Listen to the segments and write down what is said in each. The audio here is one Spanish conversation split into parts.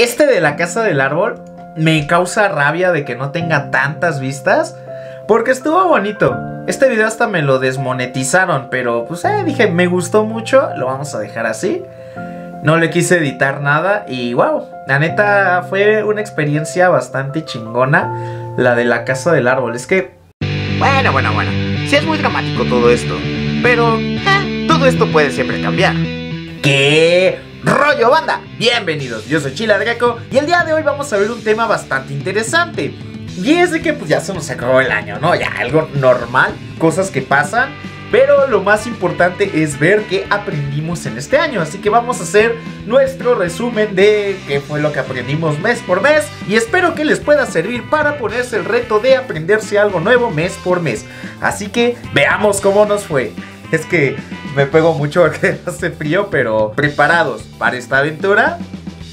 Este de la casa del árbol me causa rabia de que no tenga tantas vistas. Porque estuvo bonito. Este video hasta me lo desmonetizaron. Pero pues eh, dije, me gustó mucho. Lo vamos a dejar así. No le quise editar nada. Y wow. La neta fue una experiencia bastante chingona. La de la casa del árbol. Es que... Bueno, bueno, bueno. Sí es muy dramático todo esto. Pero... Eh, todo esto puede siempre cambiar. ¿Qué? rollo banda? Bienvenidos, yo soy Chila Greco y el día de hoy vamos a ver un tema bastante interesante. Y es de que pues ya se nos acabó el año, ¿no? Ya algo normal, cosas que pasan, pero lo más importante es ver qué aprendimos en este año. Así que vamos a hacer nuestro resumen de qué fue lo que aprendimos mes por mes. Y espero que les pueda servir para ponerse el reto de aprenderse algo nuevo mes por mes. Así que veamos cómo nos fue es que me pego mucho porque hace frío, pero preparados para esta aventura.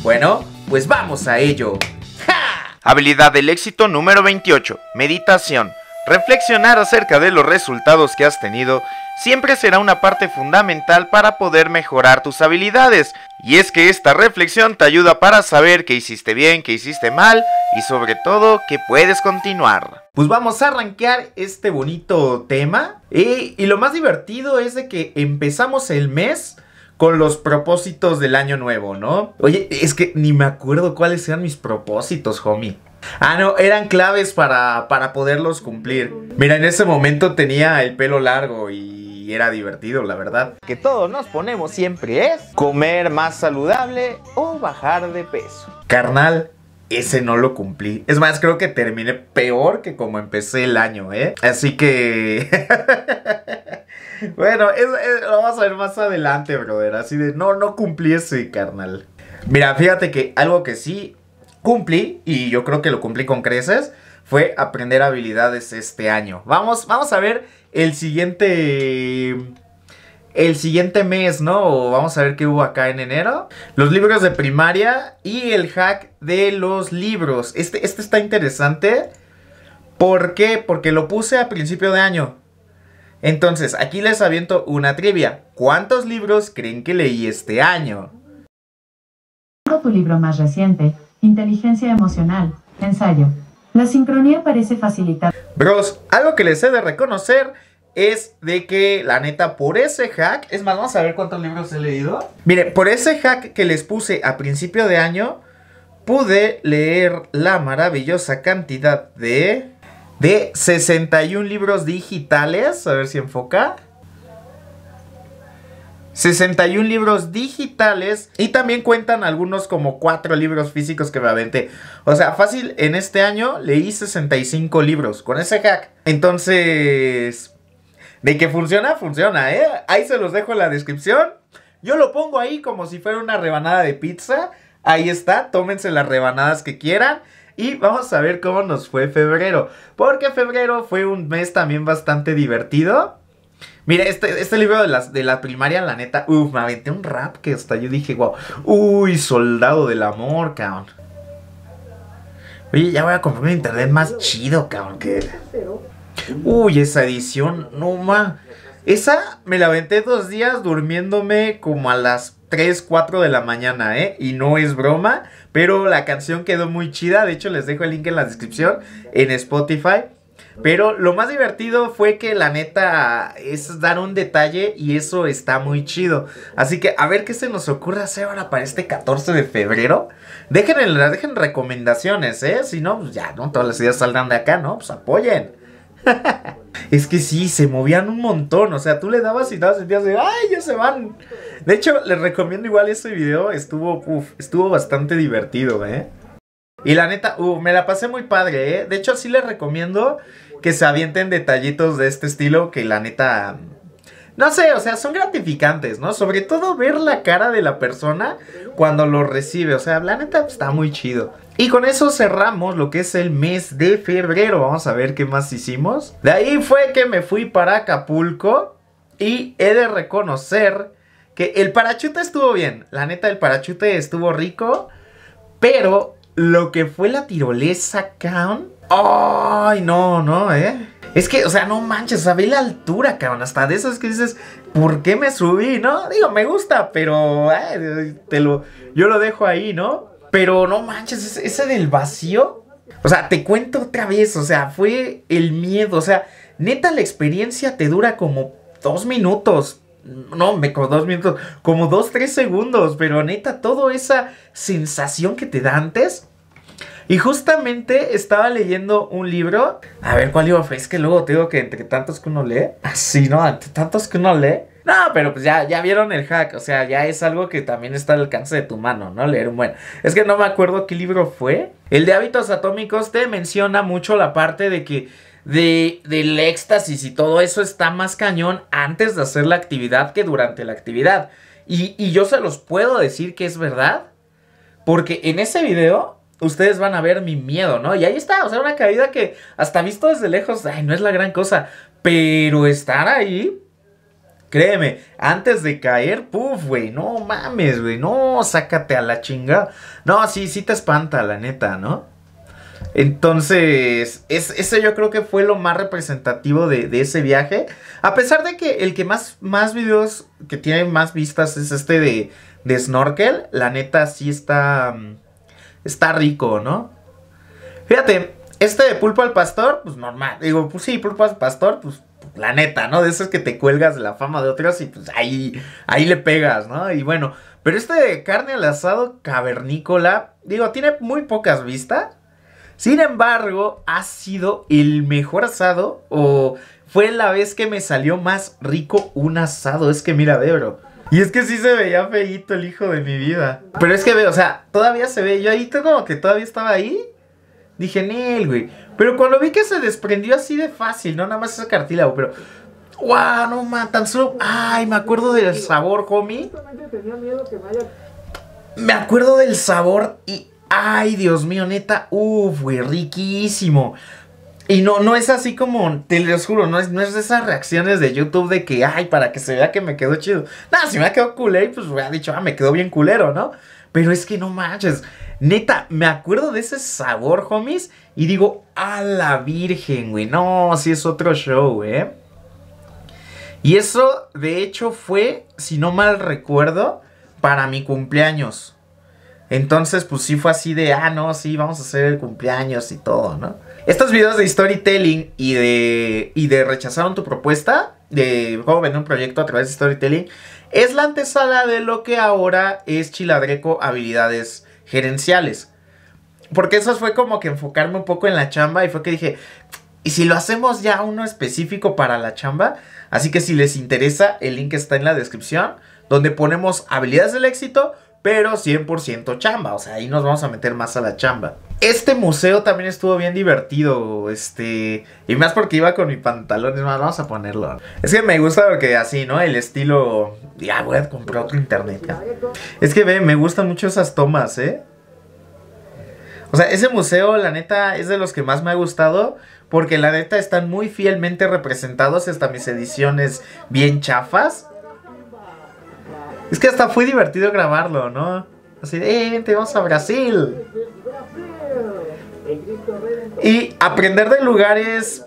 Bueno, pues vamos a ello. ¡Ja! Habilidad del éxito número 28, meditación. Reflexionar acerca de los resultados que has tenido siempre será una parte fundamental para poder mejorar tus habilidades. Y es que esta reflexión te ayuda para saber qué hiciste bien, qué hiciste mal y sobre todo que puedes continuar. Pues vamos a arranquear este bonito tema. Y, lo más divertido es de que empezamos el mes con los propósitos del año nuevo, ¿no? Oye, es que ni me acuerdo cuáles eran mis propósitos, homie. Ah, no, eran claves para, para poderlos cumplir. Mira, en ese momento tenía el pelo largo y y era divertido, la verdad. Que todos nos ponemos siempre es comer más saludable o bajar de peso. Carnal, ese no lo cumplí. Es más, creo que terminé peor que como empecé el año, ¿eh? Así que... bueno, lo vamos a ver más adelante, brother. Así de, no, no cumplí ese, carnal. Mira, fíjate que algo que sí cumplí, y yo creo que lo cumplí con creces, fue aprender habilidades este año. Vamos, vamos a ver el siguiente el siguiente mes, ¿no? vamos a ver qué hubo acá en enero. Los libros de primaria y el hack de los libros. Este, este está interesante. ¿Por qué? Porque lo puse a principio de año. Entonces, aquí les aviento una trivia. ¿Cuántos libros creen que leí este año? Tu libro más reciente, Inteligencia Emocional, Ensayo, la sincronía parece facilitar. Bros, algo que les he de reconocer es de que la neta por ese hack, es más, vamos a ver cuántos libros he leído. Mire, por ese hack que les puse a principio de año, pude leer la maravillosa cantidad de de 61 libros digitales, a ver si enfoca. 61 libros digitales y también cuentan algunos como 4 libros físicos que me aventé. O sea, fácil, en este año leí 65 libros con ese hack. Entonces, de que funciona, funciona, ¿eh? Ahí se los dejo en la descripción. Yo lo pongo ahí como si fuera una rebanada de pizza. Ahí está, tómense las rebanadas que quieran. Y vamos a ver cómo nos fue febrero. Porque febrero fue un mes también bastante divertido. Mira, este, este, libro de, de la primaria, la neta, uff, me aventé un rap que hasta yo dije, wow, uy, soldado del amor, cabrón. Oye, ya voy a comprar un internet más chido, cabrón, Uy, esa edición, no ma. Esa me la aventé dos días durmiéndome como a las 3, 4 de la mañana, ¿eh? Y no es broma, pero la canción quedó muy chida. De hecho, les dejo el link en la descripción en Spotify. Pero lo más divertido fue que la neta es dar un detalle y eso está muy chido. Así que a ver qué se nos ocurre hacer ahora para este 14 de febrero. Dejen, dejen recomendaciones, ¿eh? Si no, pues ya, ¿no? Todas las ideas saldrán de acá, ¿no? Pues apoyen. es que sí, se movían un montón. O sea, tú le dabas y dabas sentías de, ¡ay, ya se van! De hecho, les recomiendo igual este video. Estuvo, uf, estuvo bastante divertido, ¿eh? Y la neta, uh, me la pasé muy padre, ¿eh? De hecho, sí les recomiendo que se avienten detallitos de este estilo que la neta... No sé, o sea, son gratificantes, ¿no? Sobre todo ver la cara de la persona cuando lo recibe. O sea, la neta está muy chido. Y con eso cerramos lo que es el mes de febrero. Vamos a ver qué más hicimos. De ahí fue que me fui para Acapulco. Y he de reconocer que el parachute estuvo bien. La neta, el parachute estuvo rico. Pero lo que fue la tirolesa, Count Ay, no, no, ¿eh? Es que, o sea, no manches, o sea, la altura, cabrón. Hasta de esas que dices, ¿por qué me subí, no? Digo, me gusta, pero te lo, yo lo dejo ahí, ¿no? Pero no manches, ese del vacío. O sea, te cuento otra vez, o sea, fue el miedo. O sea, neta, la experiencia te dura como dos minutos, no, me como dos minutos, como dos, tres segundos, pero neta, toda esa sensación que te da antes, y justamente estaba leyendo un libro. A ver cuál libro fue. Es que luego te digo que entre tantos que uno lee. Así, ah, ¿no? Entre tantos que uno lee. No, pero pues ya, ya vieron el hack. O sea, ya es algo que también está al alcance de tu mano, ¿no? Leer un buen. Es que no me acuerdo qué libro fue. El de hábitos atómicos te menciona mucho la parte de que de, del éxtasis y todo eso está más cañón antes de hacer la actividad que durante la actividad. Y, y, yo se los puedo decir que es verdad, porque en ese video ustedes van a ver mi miedo, ¿no? Y ahí está, o sea, una caída que hasta visto desde lejos, ay, no es la gran cosa, pero estar ahí, créeme, antes de caer, puf, güey, no mames, güey, no, sácate a la chinga. No, sí, sí te espanta, la neta, ¿no? Entonces, es, ese yo creo que fue lo más representativo de, ese viaje. A pesar de que el que más, más videos, que tiene más vistas es este de, de snorkel, la neta sí está... Mm, está rico, ¿no? Fíjate, este de pulpo al pastor, pues normal. Digo, pues sí, pulpo al pastor, pues la neta, ¿no? De esos que te cuelgas de la fama de otros y pues ahí, ahí le pegas, ¿no? Y bueno, pero este de carne al asado cavernícola, digo, tiene muy pocas vistas. Sin embargo, ha sido el mejor asado o fue la vez que me salió más rico un asado. Es que mira, de bro. Y es que sí se veía feíto el hijo de mi vida. Pero es que veo, o sea, todavía se ve. Yo ahí como que todavía estaba ahí. Dije, Nel, güey. Pero cuando vi que se desprendió así de fácil, no nada más ese cartílago, pero. ¡Wow! No matan tan solo. ¡Ay! Me acuerdo del sabor, homie. Me acuerdo del sabor y. ¡Ay, Dios mío, neta! ¡Uf, güey! Riquísimo. Y no, no es así como, te lo juro, no es, no es de esas reacciones de YouTube de que, ay, para que se vea que me quedó chido. Nada, si me ha quedado culero, pues, pues hubiera dicho, ah, me quedó bien culero, ¿no? Pero es que no manches. Neta, me acuerdo de ese sabor, homies. Y digo, a la virgen, güey. No, si es otro show, ¿eh? Y eso, de hecho, fue, si no mal recuerdo, para mi cumpleaños. Entonces, pues sí fue así de, ah, no, sí, vamos a hacer el cumpleaños y todo, ¿no? Estos videos de storytelling y de, de rechazaron tu propuesta, de cómo vender un proyecto a través de storytelling, es la antesala de lo que ahora es Chiladreco Habilidades Gerenciales. Porque eso fue como que enfocarme un poco en la chamba y fue que dije, ¿y si lo hacemos ya uno específico para la chamba? Así que si les interesa, el link está en la descripción, donde ponemos habilidades del éxito, pero 100% chamba. O sea, ahí nos vamos a meter más a la chamba. Este museo también estuvo bien divertido, este, y más porque iba con mi pantalón, es más, vamos a ponerlo. Es que me gusta porque así, ¿no? El estilo, ya voy a comprar otro internet. Es que ve, me gustan mucho esas tomas, ¿eh? O sea, ese museo, la neta, es de los que más me ha gustado. Porque la neta están muy fielmente representados hasta mis ediciones bien chafas. Es que hasta fue divertido grabarlo, ¿no? Así de, eh, vente, vamos a Brasil. Y aprender de lugares.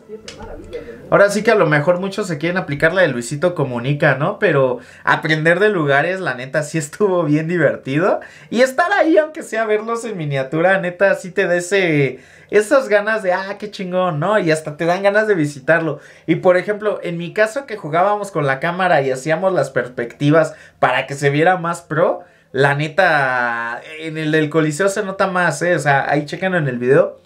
Ahora sí que a lo mejor muchos se quieren aplicar la de Luisito Comunica, ¿no? Pero aprender de lugares, la neta, sí estuvo bien divertido. Y estar ahí, aunque sea verlos en miniatura, neta, sí te da ese, esas ganas de, ah, qué chingón, ¿no? Y hasta te dan ganas de visitarlo. Y por ejemplo, en mi caso que jugábamos con la cámara y hacíamos las perspectivas para que se viera más pro, la neta, en el del Coliseo se nota más, ¿eh? O sea, ahí chequen en el video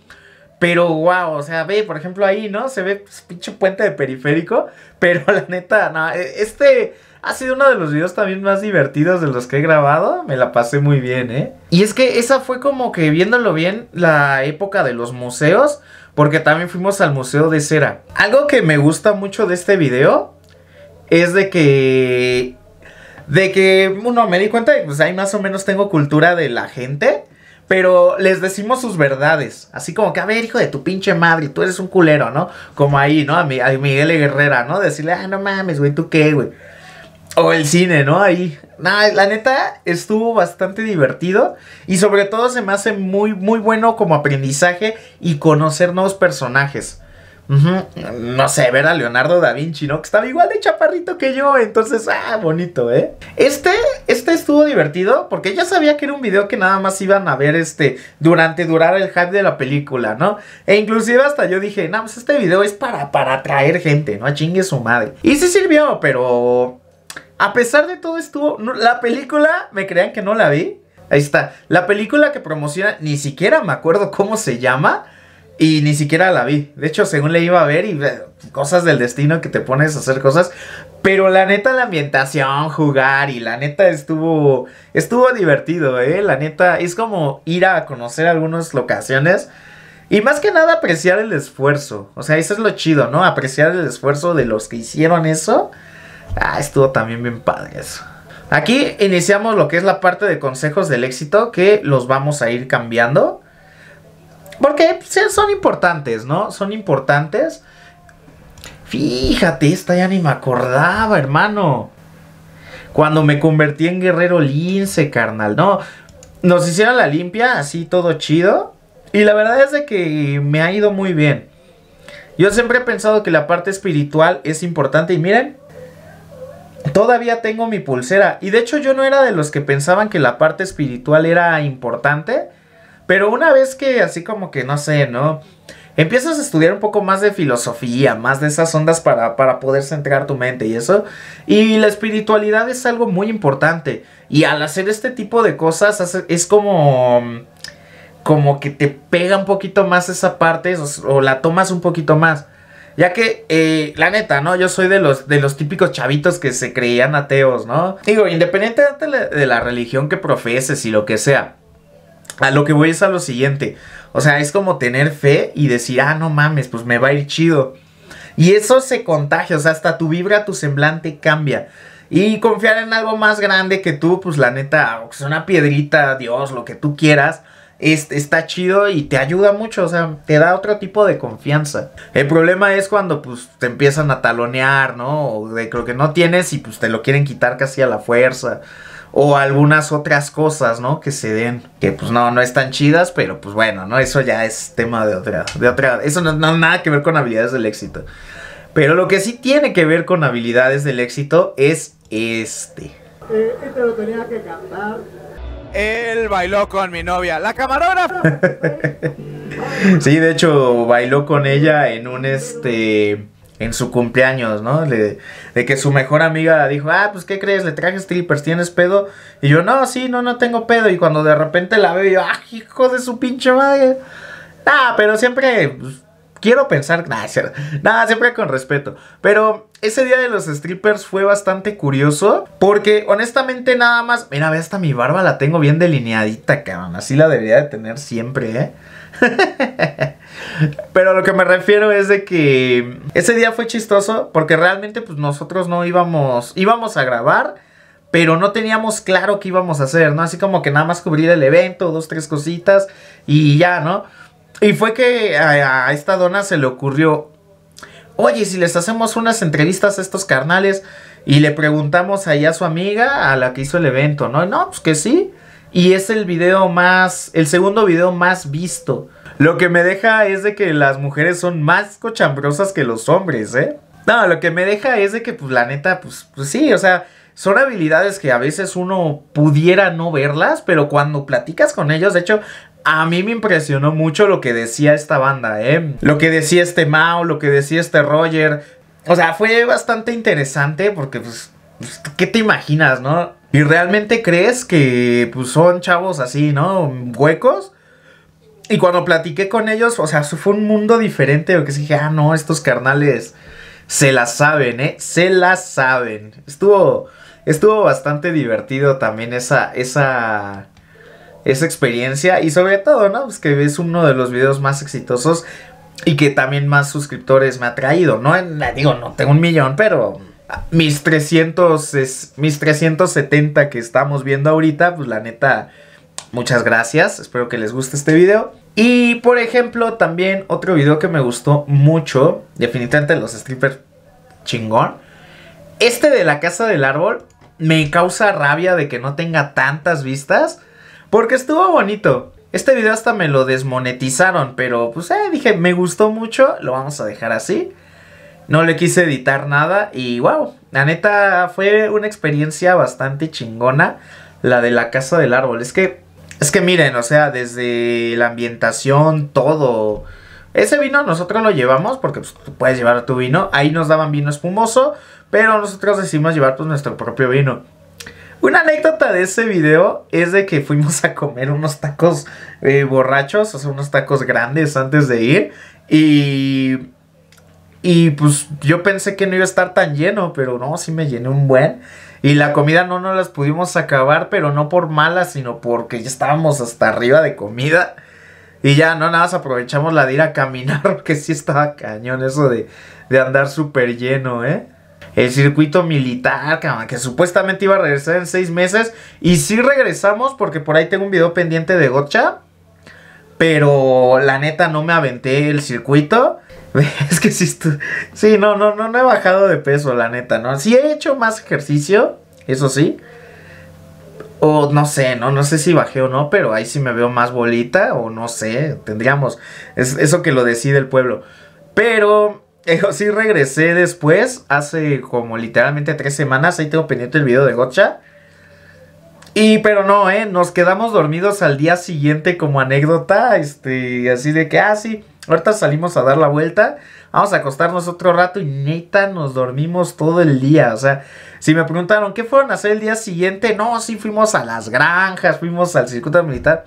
pero wow, o sea, ve, por ejemplo, ahí, ¿no? Se ve pues, pinche puente de periférico. Pero la neta, no, e, este ha sido uno de los videos también más divertidos de los que he grabado. Me la pasé muy bien, ¿eh? Y es que esa fue como que viéndolo bien la época de los museos. Porque también fuimos al Museo de Cera. Algo que me gusta mucho de este video es de que de que, uno, me di cuenta de que pues, ahí más o menos tengo cultura de la gente pero les decimos sus verdades. Así como que, a ver, hijo de tu pinche madre, tú eres un culero, ¿no? Como ahí, ¿no? A, a Miguel Guerrera, ¿no? Decirle, ah, no mames, güey, ¿tú qué, güey? O el cine, ¿no? Ahí. No, la neta estuvo bastante divertido y sobre todo se me hace muy, muy bueno como aprendizaje y conocer nuevos personajes. No sé, ver a Leonardo da Vinci, ¿no? Que estaba igual de chaparrito que yo, entonces, ah, bonito, ¿eh? Este, este estuvo divertido porque ya sabía que era un video que nada más iban a ver este durante durar el hype de la película, ¿no? E inclusive hasta yo dije, Nada pues este video es para, para atraer gente, ¿no? a Chingue su madre. Y sí sirvió, pero... A pesar de todo estuvo... la película, me crean que no la vi. Ahí está. La película que promociona, ni siquiera me acuerdo cómo se llama. Y ni siquiera la vi. De hecho, según le iba a ver y eh, cosas del destino que te pones a hacer cosas. Pero la neta, la ambientación, jugar y la neta estuvo. Estuvo divertido, ¿eh? La neta, es como ir a conocer algunas locaciones. Y más que nada apreciar el esfuerzo. O sea, eso es lo chido, ¿no? Apreciar el esfuerzo de los que hicieron eso. Ah, estuvo también bien padre eso. Aquí iniciamos lo que es la parte de consejos del éxito que los vamos a ir cambiando. Porque pues, son importantes, ¿no? Son importantes. Fíjate, esta ya ni me acordaba, hermano. Cuando me convertí en guerrero lince, carnal. No, nos hicieron la limpia, así todo chido. Y la verdad es de que me ha ido muy bien. Yo siempre he pensado que la parte espiritual es importante. Y miren, todavía tengo mi pulsera. Y de hecho yo no era de los que pensaban que la parte espiritual era importante. Pero una vez que así como que, no sé, ¿no? Empiezas a estudiar un poco más de filosofía, más de esas ondas para, para poder centrar tu mente y eso. Y la espiritualidad es algo muy importante. Y al hacer este tipo de cosas es como... Como que te pega un poquito más esa parte o, la tomas un poquito más. Ya que, eh, la neta, ¿no? Yo soy de los, de los típicos chavitos que se creían ateos, ¿no? Digo, independientemente de la religión que profeses y lo que sea. A lo que voy es a lo siguiente. O sea, es como tener fe y decir, ah, no mames, pues me va a ir chido. Y eso se contagia, o sea, hasta tu vibra, tu semblante cambia. Y confiar en algo más grande que tú, pues la neta, o es una piedrita, Dios, lo que tú quieras, está chido y te ayuda mucho, o sea, te da otro tipo de confianza. El problema es cuando pues te empiezan a talonear, ¿no? O de lo que no tienes y pues te lo quieren quitar casi a la fuerza o algunas otras cosas, ¿no? Que se den, que pues no, no están chidas, pero pues bueno, ¿no? Eso ya es tema de otra, de otra, eso no, no nada que ver con habilidades del éxito. Pero lo que sí tiene que ver con habilidades del éxito es este. Eh, este lo tenía que cantar. Él bailó con mi novia, la camarona! sí, de hecho, bailó con ella en un este en su cumpleaños, ¿no? de que su mejor amiga dijo, ah, pues ¿qué crees? Le traje strippers, ¿tienes pedo? Y yo, no, sí, no, no tengo pedo. Y cuando de repente la veo, yo, ah, hijo de su pinche madre. Ah, pero siempre pues, quiero pensar, nada, siempre con respeto. Pero ese día de los strippers fue bastante curioso porque honestamente nada más, mira, ve hasta mi barba la tengo bien delineadita, cabrón. Así la debería de tener siempre, ¿eh? Pero lo que me refiero es de que ese día fue chistoso porque realmente pues nosotros no íbamos, íbamos a grabar, pero no teníamos claro qué íbamos a hacer, ¿no? Así como que nada más cubrir el evento, dos, tres cositas y ya, ¿no? Y fue que a, esta dona se le ocurrió, oye, si les hacemos unas entrevistas a estos carnales y le preguntamos ahí a su amiga, a la que hizo el evento, ¿no? No, pues que sí y es el video más, el segundo video más visto. Lo que me deja es de que las mujeres son más cochambrosas que los hombres, ¿eh? No, lo que me deja es de que, pues, la neta, pues, pues, sí, o sea, son habilidades que a veces uno pudiera no verlas, pero cuando platicas con ellos, de hecho, a mí me impresionó mucho lo que decía esta banda, ¿eh? Lo que decía este Mao, lo que decía este Roger. O sea, fue bastante interesante porque, pues, pues ¿qué te imaginas, no? ¿Y realmente crees que pues, son chavos así, ¿no? Huecos. Y cuando platiqué con ellos, o sea, fue un mundo diferente, que dije, ah, no, estos carnales se las saben, ¿eh? Se las saben. Estuvo, estuvo bastante divertido también esa, esa, esa experiencia y sobre todo, ¿no? Pues que es uno de los videos más exitosos y que también más suscriptores me ha traído, ¿no? digo, no tengo un millón, pero mis mis 370 que estamos viendo ahorita, pues la neta muchas gracias, espero que les guste este video. Y por ejemplo, también otro video que me gustó mucho, definitivamente los strippers chingón. Este de la casa del árbol me causa rabia de que no tenga tantas vistas, porque estuvo bonito. Este video hasta me lo desmonetizaron, pero pues eh, dije, me gustó mucho, lo vamos a dejar así. No le quise editar nada y wow, la neta fue una experiencia bastante chingona la de la casa del árbol. Es que es que miren, o sea, desde la ambientación, todo. Ese vino nosotros lo llevamos porque pues, tú puedes llevar tu vino. Ahí nos daban vino espumoso, pero nosotros decidimos llevar pues, nuestro propio vino. Una anécdota de ese video es de que fuimos a comer unos tacos eh, borrachos, o sea, unos tacos grandes antes de ir. Y y pues yo pensé que no iba a estar tan lleno, pero no, sí me llené un buen. Y la comida no nos las pudimos acabar, pero no por malas, sino porque ya estábamos hasta arriba de comida. Y ya, no, nada más aprovechamos la de ir a caminar, porque sí estaba cañón eso de, andar súper lleno, ¿eh? El circuito militar, que supuestamente iba a regresar en seis meses. Y sí regresamos, porque por ahí tengo un video pendiente de Gocha. Pero la neta no me aventé el circuito. Es que sí, sí, no, no, no, no he bajado de peso, la neta, ¿no? Sí he hecho más ejercicio, eso sí. O no sé, ¿no? No sé si bajé o no, pero ahí sí me veo más bolita o no sé, tendríamos... Es, eso que lo decide el pueblo. Pero si sí regresé después, hace como literalmente tres semanas, ahí tengo pendiente el video de Gotcha. Y pero no, eh, nos quedamos dormidos al día siguiente como anécdota, este, así de que, ah, sí, Ahorita salimos a dar la vuelta, vamos a acostarnos otro rato y neta nos dormimos todo el día. O sea, si me preguntaron qué fueron a hacer el día siguiente, no, sí fuimos a las granjas, fuimos al circuito militar.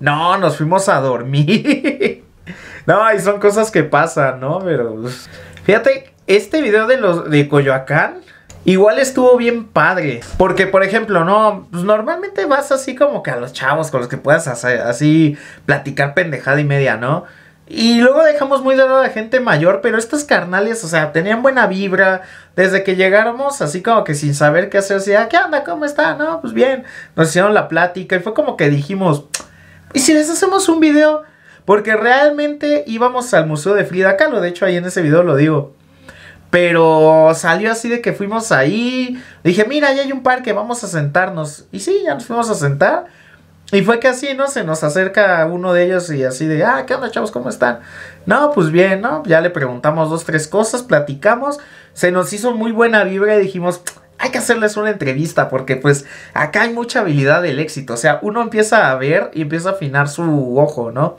No, nos fuimos a dormir. no, y son cosas que pasan, ¿no? Pero pues, fíjate, este video de los de Coyoacán Igual estuvo bien padre. Porque, por ejemplo, no, pues normalmente vas así como que a los chavos con los que puedas así platicar pendejada y media, ¿no? Y luego dejamos muy de lado a gente mayor, pero estas carnales, o sea, tenían buena vibra. Desde que llegáramos, así como que sin saber qué hacer, decía, ah, ¿qué onda? ¿Cómo está? No, pues bien. Nos hicieron la plática y fue como que dijimos, ¿y si les hacemos un video? Porque realmente íbamos al Museo de Frida Kahlo, de hecho ahí en ese video lo digo. Pero salió así de que fuimos ahí. Dije, mira, ahí hay un parque, vamos a sentarnos. Y sí, ya nos fuimos a sentar. Y fue que así, ¿no? Se nos acerca uno de ellos y así de, ah, ¿qué onda, chavos? ¿Cómo están? No, pues bien, ¿no? Ya le preguntamos dos, tres cosas, platicamos, se nos hizo muy buena vibra y dijimos, hay que hacerles una entrevista porque pues acá hay mucha habilidad del éxito, o sea, uno empieza a ver y empieza a afinar su ojo, ¿no?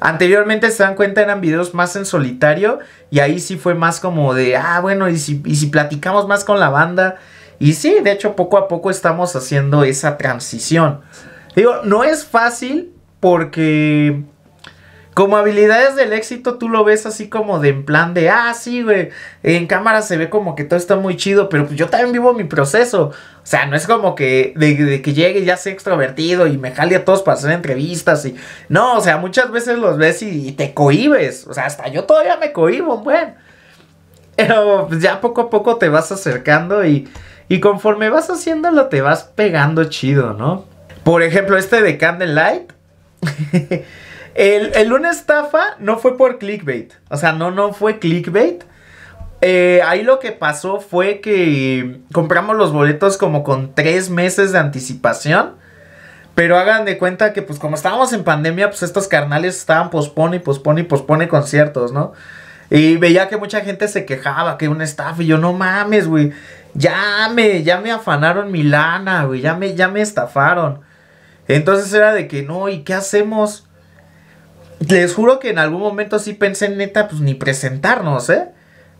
Anteriormente se dan cuenta eran videos más en solitario y ahí sí fue más como de, ah, bueno, y si, y si platicamos más con la banda. Y sí, de hecho poco a poco estamos haciendo esa transición. Digo, no es fácil porque como habilidades del éxito tú lo ves así como de en plan de, ah, sí, güey, en cámara se ve como que todo está muy chido, pero pues yo también vivo mi proceso. O sea, no es como que de, que llegue y ya sea extrovertido y me jale a todos para hacer entrevistas y... No, o sea, muchas veces los ves y, te cohibes. O sea, hasta yo todavía me cohibo, bueno. Pero pues, ya poco a poco te vas acercando y, y conforme vas haciéndolo te vas pegando chido, ¿no? Por ejemplo, este de Candlelight. el, el una estafa no fue por clickbait. O sea, no, no fue clickbait. Eh, ahí lo que pasó fue que compramos los boletos como con tres meses de anticipación. Pero hagan de cuenta que pues como estábamos en pandemia, pues estos carnales estaban pospone y pospone y pospone conciertos, ¿no? Y veía que mucha gente se quejaba, que un estafa y yo, no mames, güey, ya me, ya me afanaron mi lana, güey, ya me, ya me estafaron. Entonces era de que no, ¿y qué hacemos? Les juro que en algún momento sí pensé, neta, pues ni presentarnos, ¿eh?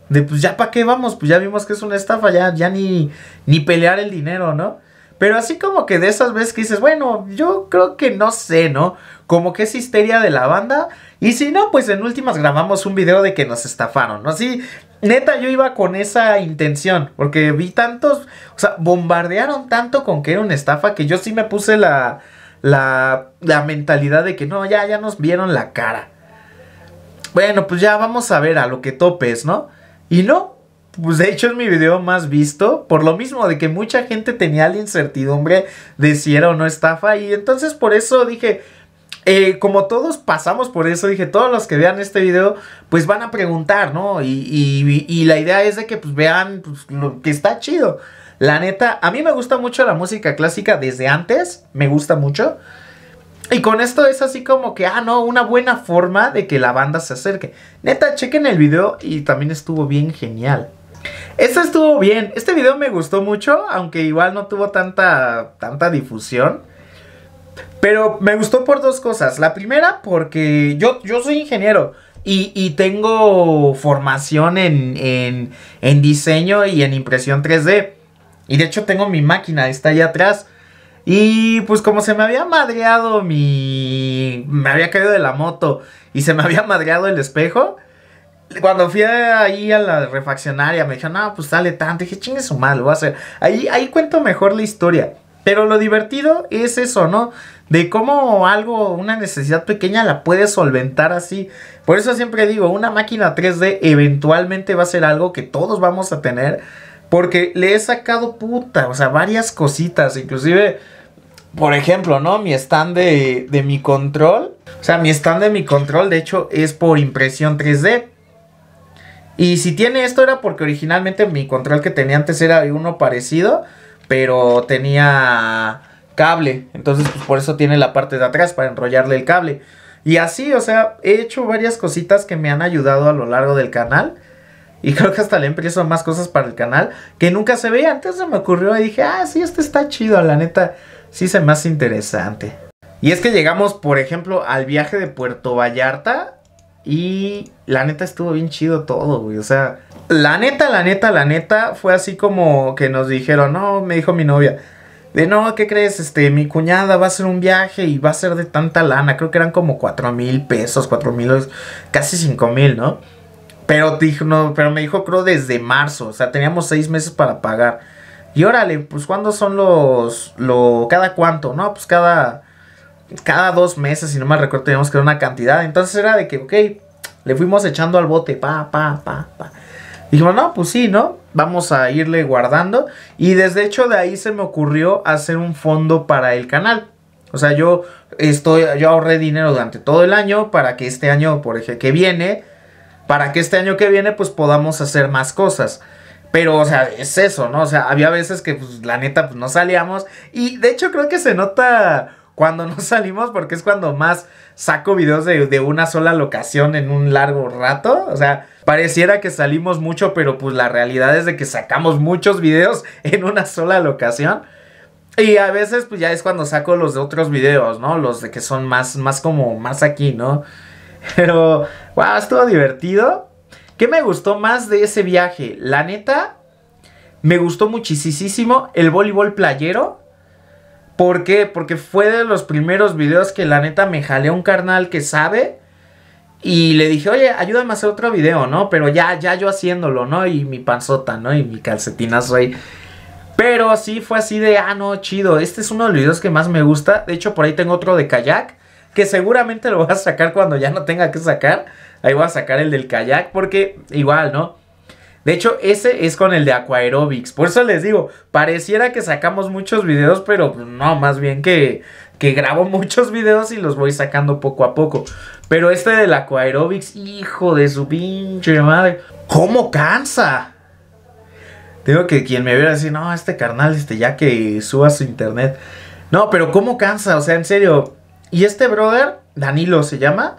De pues ya para qué vamos, pues ya vimos que es una estafa, ya, ya ni, ni pelear el dinero, ¿no? Pero así como que de esas veces que dices, bueno, yo creo que no sé, ¿no? Como que es histeria de la banda. Y si no, pues en últimas grabamos un video de que nos estafaron, ¿no? Así, neta, yo iba con esa intención. Porque vi tantos, o sea, bombardearon tanto con que era una estafa que yo sí me puse la, la, mentalidad de que no, ya, ya nos vieron la cara. Bueno, pues ya vamos a ver a lo que topes, ¿no? Y no, pues de hecho es mi video más visto, por lo mismo de que mucha gente tenía la incertidumbre de si era o no estafa, y entonces por eso dije, eh, como todos pasamos por eso, dije, todos los que vean este video, pues van a preguntar, ¿no? Y, la idea es de que pues vean pues, lo que está chido. La neta, a mí me gusta mucho la música clásica desde antes, me gusta mucho. Y con esto es así como que, ah, no, una buena forma de que la banda se acerque. Neta, chequen el video y también estuvo bien genial. Esto estuvo bien, este video me gustó mucho, aunque igual no tuvo tanta, tanta difusión. Pero me gustó por dos cosas. La primera, porque yo, yo soy ingeniero y, tengo formación en, en diseño y en impresión 3D. Y de hecho tengo mi máquina, está allá atrás. Y pues como se me había madreado mi... Me había caído de la moto y se me había madreado el espejo. Cuando fui ahí a la refaccionaria me dijeron, no, pues sale tanto. dije, chingue su mal, lo voy a hacer. Ahí, ahí cuento mejor la historia. Pero lo divertido es eso, ¿no? De cómo algo, una necesidad pequeña la puede solventar así. Por eso siempre digo, una máquina 3D eventualmente va a ser algo que todos vamos a tener porque le he sacado puta, o sea, varias cositas. Inclusive, por ejemplo, ¿no? Mi stand de, mi control. O sea, mi stand de mi control, de hecho, es por impresión 3D. Y si tiene esto era porque originalmente mi control que tenía antes era uno parecido, pero tenía cable. Entonces, pues, por eso tiene la parte de atrás para enrollarle el cable. Y así, o sea, he hecho varias cositas que me han ayudado a lo largo del canal. Y creo que hasta le empiezo más cosas para el canal que nunca se veía. Antes se me ocurrió y dije, ah, sí, este está chido, la neta, sí se me hace interesante. Y es que llegamos, por ejemplo, al viaje de Puerto Vallarta y la neta estuvo bien chido todo, güey. O sea, la neta, la neta, la neta fue así como que nos dijeron, no, me dijo mi novia, de no, ¿qué crees? Este, mi cuñada va a hacer un viaje y va a ser de tanta lana. Creo que eran como 4 mil pesos, 4 mil, casi 5 mil, ¿no? Pero, dijo, no, pero me dijo, creo, desde marzo. O sea, teníamos seis meses para pagar. Y órale, pues ¿cuándo son los... Lo, cada cuánto? No, pues cada... Cada dos meses, si no me recuerdo, teníamos que dar una cantidad. Entonces era de que, ok, le fuimos echando al bote, pa, pa, pa, pa. Dijimos, no, pues sí, ¿no? Vamos a irle guardando. Y desde hecho de ahí se me ocurrió hacer un fondo para el canal. O sea, yo, estoy, yo ahorré dinero durante todo el año para que este año, por ejemplo, que viene para que este año que viene pues podamos hacer más cosas. Pero, o sea, es eso, ¿no? O sea, había veces que pues, la neta pues no salíamos y de hecho creo que se nota cuando no salimos porque es cuando más saco videos de, una sola locación en un largo rato. O sea, pareciera que salimos mucho, pero pues la realidad es de que sacamos muchos videos en una sola locación. Y a veces pues ya es cuando saco los de otros videos, ¿no? Los de que son más, más como más aquí, ¿no? Pero, wow, estuvo divertido. ¿Qué me gustó más de ese viaje? La neta, me gustó muchísimo el voleibol playero. ¿Por qué? Porque fue de los primeros videos que la neta me jalé un carnal que sabe. Y le dije, oye, ayúdame a hacer otro video, ¿no? Pero ya, ya yo haciéndolo, ¿no? Y mi panzota, ¿no? Y mi calcetinazo ahí. Pero sí fue así de, ah, no, chido. Este es uno de los videos que más me gusta. De hecho, por ahí tengo otro de kayak que seguramente lo vas a sacar cuando ya no tenga que sacar. Ahí voy a sacar el del kayak, porque igual, ¿no? De hecho, ese es con el de Aquaerobics. Por eso les digo, pareciera que sacamos muchos videos, pero pues no, más bien que, que grabo muchos videos y los voy sacando poco a poco. Pero este del Aquaerobics, hijo de su pinche madre, ¿cómo cansa? Tengo que quien me viera decir, no, este carnal, este ya que suba su internet. No, pero ¿cómo cansa? O sea, en serio, y este brother, Danilo se llama.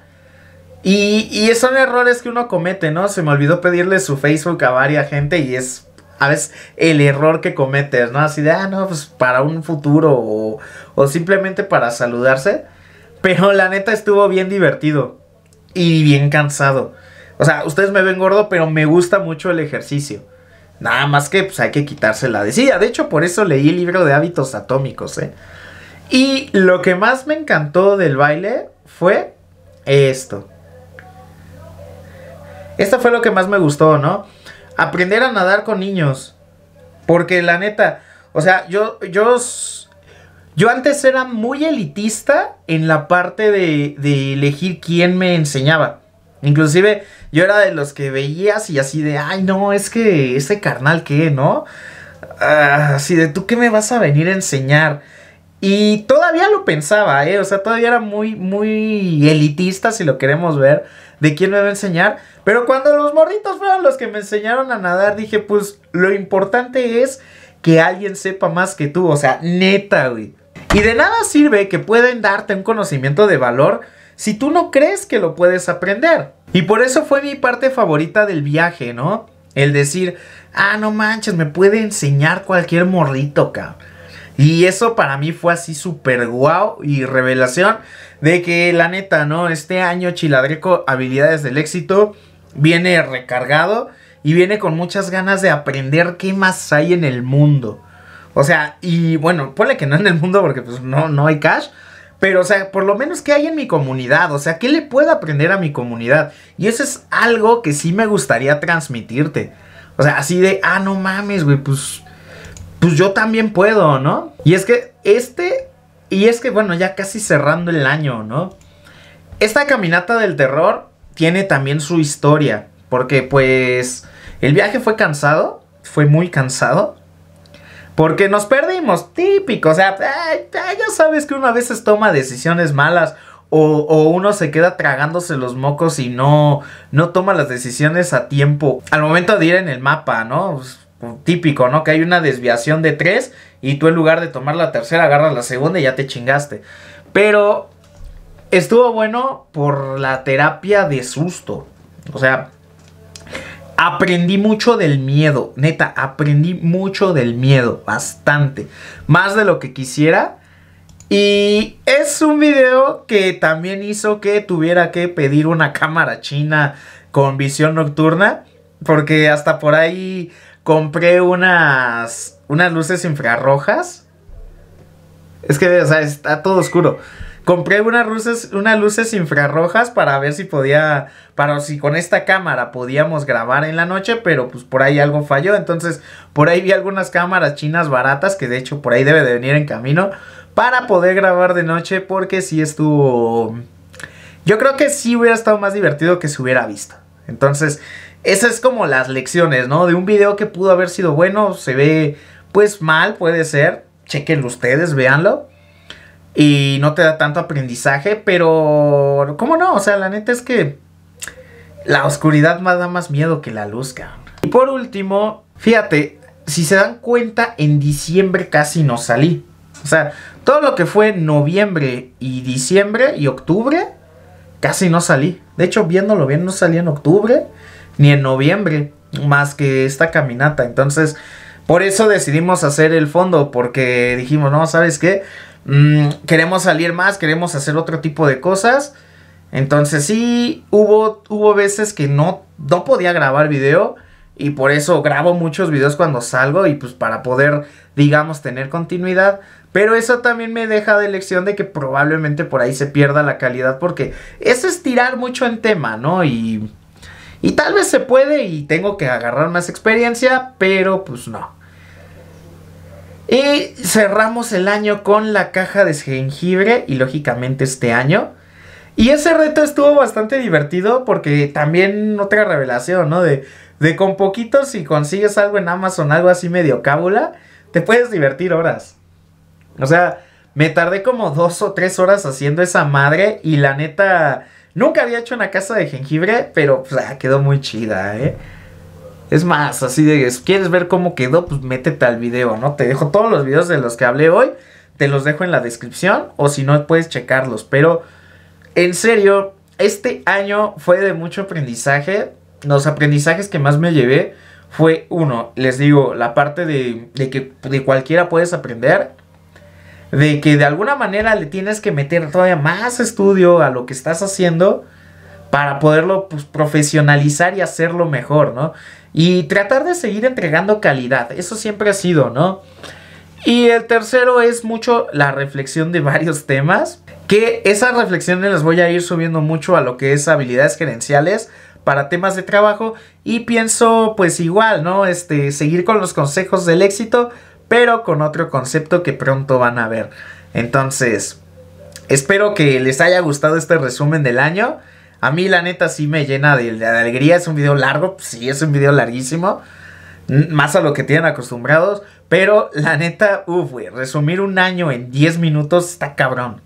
Y, son errores que uno comete, ¿no? Se me olvidó pedirle su Facebook a varias gente y es a veces el error que cometes, ¿no? Así de, ah, no, pues para un futuro o, simplemente para saludarse. Pero la neta estuvo bien divertido y bien cansado. O sea, ustedes me ven gordo, pero me gusta mucho el ejercicio. Nada más que pues hay que quitársela. Decía, de hecho, por eso leí el libro de hábitos atómicos, ¿eh? Y lo que más me encantó del baile fue esto. Esto fue lo que más me gustó, ¿no? Aprender a nadar con niños. Porque la neta, o sea, yo, yo, yo antes era muy elitista en la parte de, de elegir quién me enseñaba. Inclusive yo era de los que veías y así de, ay no, es que ese carnal qué, ¿no? Ah, así de, ¿tú qué me vas a venir a enseñar? Y todavía lo pensaba, ¿eh? O sea, todavía era muy, muy elitista, si lo queremos ver, de quién me va a enseñar. Pero cuando los morritos fueron los que me enseñaron a nadar, dije, pues lo importante es que alguien sepa más que tú. O sea, neta, güey. Y de nada sirve que pueden darte un conocimiento de valor si tú no crees que lo puedes aprender. Y por eso fue mi parte favorita del viaje, ¿no? El decir, ah, no manches, me puede enseñar cualquier morrito, cabrón. Y eso para mí fue así súper guau y revelación de que la neta, ¿no? Este año Chiladreco, habilidades del éxito, viene recargado y viene con muchas ganas de aprender qué más hay en el mundo. O sea, y bueno, ponle que no en el mundo porque pues no, no hay cash. Pero, o sea, por lo menos ¿qué hay en mi comunidad, o sea, ¿qué le puedo aprender a mi comunidad? Y eso es algo que sí me gustaría transmitirte. O sea, así de, ah, no mames, güey, pues pues yo también puedo, ¿no? Y es que este, y es que bueno, ya casi cerrando el año, ¿no? Esta caminata del terror tiene también su historia, porque pues el viaje fue cansado, fue muy cansado, porque nos perdimos, típico, o sea, ya sabes que uno a veces toma decisiones malas o, uno se queda tragándose los mocos y no, no toma las decisiones a tiempo. Al momento de ir en el mapa, ¿no? Pues, típico, ¿no? Que hay una desviación de tres y tú en lugar de tomar la tercera agarras la segunda y ya te chingaste. Pero estuvo bueno por la terapia de susto. O sea, aprendí mucho del miedo, neta, aprendí mucho del miedo, bastante, más de lo que quisiera. Y es un video que también hizo que tuviera que pedir una cámara china con visión nocturna, porque hasta por ahí compré unas, unas luces infrarrojas. Es que, o sea, está todo oscuro. Compré unas luces, unas luces infrarrojas para ver si podía, para si con esta cámara podíamos grabar en la noche, pero pues por ahí algo falló. Entonces, por ahí vi algunas cámaras chinas baratas, que de hecho por ahí debe de venir en camino, para poder grabar de noche, porque sí estuvo... Yo creo que sí hubiera estado más divertido que se hubiera visto. Entonces, esas es como las lecciones, ¿no? De un video que pudo haber sido bueno, se ve pues mal, puede ser. Chequenlo ustedes, véanlo. Y no te da tanto aprendizaje, pero... ¿Cómo no? O sea, la neta es que la oscuridad más da más miedo que la luz, cabrón. Y por último, fíjate, si se dan cuenta, en diciembre casi no salí. O sea, todo lo que fue noviembre y diciembre y octubre, casi no salí. De hecho, viéndolo bien, no salí en octubre ni en noviembre más que esta caminata. Entonces, por eso decidimos hacer el fondo, porque dijimos, no, ¿sabes qué? Mm, queremos salir más, queremos hacer otro tipo de cosas. Entonces sí, hubo, hubo veces que no, no podía grabar video y por eso grabo muchos videos cuando salgo y pues para poder, digamos, tener continuidad. Pero eso también me deja de lección de que probablemente por ahí se pierda la calidad porque eso es tirar mucho en tema, ¿no? Y y tal vez se puede y tengo que agarrar más experiencia, pero pues no. Y cerramos el año con la caja de jengibre y lógicamente este año. Y ese reto estuvo bastante divertido porque también otra revelación, ¿no? De, de con poquito si consigues algo en Amazon, algo así medio cábula, te puedes divertir horas. O sea, me tardé como dos o tres horas haciendo esa madre y la neta Nunca había hecho una casa de jengibre, pero pues, ah, quedó muy chida, ¿eh? Es más, así de, ¿quieres ver cómo quedó? Pues métete al video, ¿no? Te dejo todos los videos de los que hablé hoy, te los dejo en la descripción o si no puedes checarlos, pero en serio, este año fue de mucho aprendizaje. Los aprendizajes que más me llevé fue uno, les digo, la parte de, de que de cualquiera puedes aprender de que de alguna manera le tienes que meter todavía más estudio a lo que estás haciendo para poderlo pues, profesionalizar y hacerlo mejor, ¿no? Y tratar de seguir entregando calidad, eso siempre ha sido, ¿no? Y el tercero es mucho la reflexión de varios temas, que esas reflexiones las voy a ir subiendo mucho a lo que es habilidades gerenciales para temas de trabajo y pienso pues igual, ¿no? Este, seguir con los consejos del éxito pero con otro concepto que pronto van a ver. Entonces, espero que les haya gustado este resumen del año. A mí la neta sí me llena de, alegría, es un video largo, pues sí es un video larguísimo, más a lo que tienen acostumbrados, pero la neta, uff, güey, resumir un año en 10 minutos está cabrón.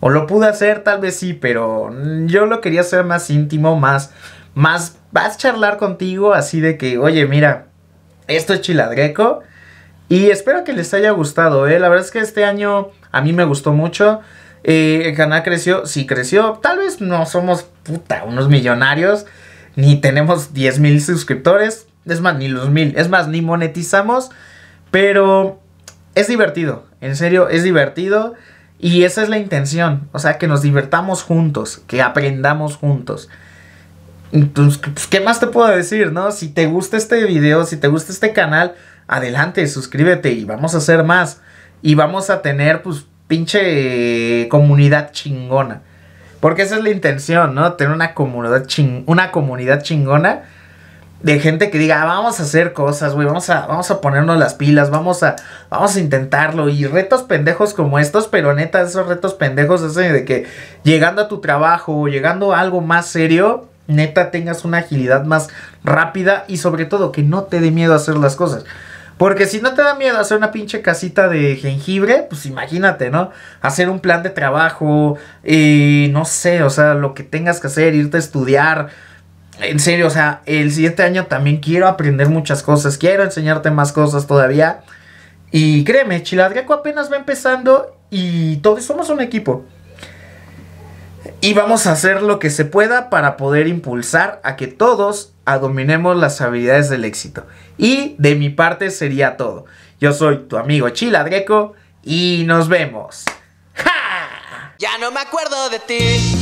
O lo pude hacer, tal vez sí, pero mm, yo lo quería hacer más íntimo, más, más, vas a charlar contigo, así de que, oye, mira, esto es Chiladreco, y espero que les haya gustado, ¿eh? La verdad es que este año a mí me gustó mucho. el eh, canal creció, sí creció. Tal vez no somos, puta, unos millonarios. Ni tenemos 10 mil suscriptores. Es más, ni los mil. Es más, ni monetizamos. Pero es divertido. En serio, es divertido. Y esa es la intención. O sea, que nos divertamos juntos. Que aprendamos juntos. Entonces, ¿qué más te puedo decir, no? Si te gusta este video, si te gusta este canal, adelante, suscríbete y vamos a hacer más. Y vamos a tener, pues, pinche comunidad chingona. Porque esa es la intención, ¿no? Tener una comunidad, una comunidad chingona de gente que diga, ah, vamos a hacer cosas, güey, vamos a, vamos a ponernos las pilas, vamos a, vamos a intentarlo. Y retos pendejos como estos, pero neta, esos retos pendejos, ese de que llegando a tu trabajo o llegando a algo más serio, neta tengas una agilidad más rápida y sobre todo que no te dé miedo a hacer las cosas. Porque si no te da miedo hacer una pinche casita de jengibre, pues imagínate, ¿no? Hacer un plan de trabajo, y eh, no sé, o sea, lo que tengas que hacer, irte a estudiar. En serio, o sea, el siguiente año también quiero aprender muchas cosas, quiero enseñarte más cosas todavía. Y créeme, Chiladriaco apenas va empezando y todos somos un equipo. Y vamos a hacer lo que se pueda para poder impulsar a que todos adominemos las habilidades del éxito. Y de mi parte sería todo. Yo soy tu amigo Chila Greco y nos vemos. Ya no me acuerdo de ti,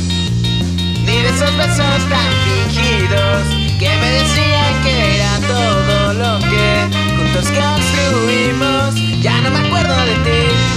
ni de esos besos tan fingidos que me decían que era todo lo que juntos construimos. Ya no me acuerdo de ti.